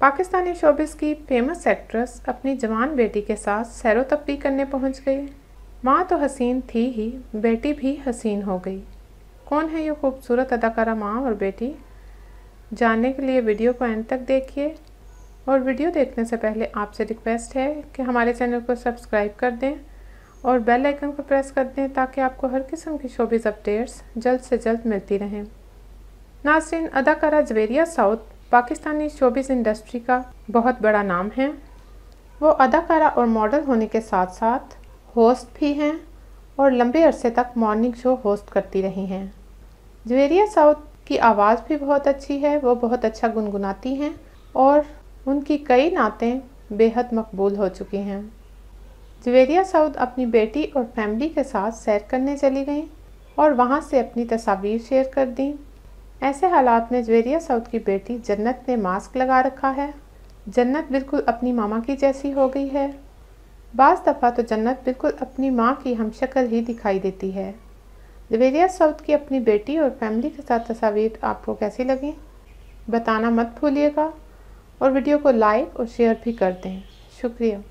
Pakistani showbiz की famous actress अपनी जवान बेटी के साथ सैर वफरी करने पहुंच गई माँ तो हसीन थी ही बेटी भी हसीन हो गई कौन है ये खूबसूरत अदाकारा माँ और बेटी जानने के लिए वीडियो को एंड तक देखिए और वीडियो देखने से पहले आपसे रिक्वेस्ट है कि हमारे चैनल को सब्सक्राइब कर दें और बेल आइकन को प्रेस कर दें ताकि आपको हर किस्म की शोबिस अपडेट्स जल्द से जल्द मिलती रहें नासिन अदाकारा Javeria south Pakistani showbiz industry का बहुत बड़ा नाम है वो अदाकारा और मॉडल होने के साथ साथ होस्ट भी हैं और लंबे अरसे तक मॉर्निंग शो होस्ट करती रही हैं जवेरिया साउथ की आवाज़ भी बहुत अच्छी है वो बहुत अच्छा गुनगुनाती हैं और उनकी कई नातें बेहद मकबूल हो चुकी हैं जवेरिया साउद अपनी बेटी और फैमिली के साथ सैर करने चली गईं और वहाँ से अपनी तस्वीर शेयर कर दी ऐसे हालात में जवेरिया साउथ की बेटी जन्नत ने मास्क लगा रखा है जन्नत बिल्कुल अपनी मामा की जैसी हो गई है बाज़ दफ़ा तो जन्नत बिल्कुल अपनी माँ की हम शक्ल ही दिखाई देती है जवेरिया साउथ की अपनी बेटी और फैमिली के साथ तस्वीर आपको कैसी लगी बताना मत भूलिएगा और वीडियो को लाइक और शेयर भी कर दें शुक्रिया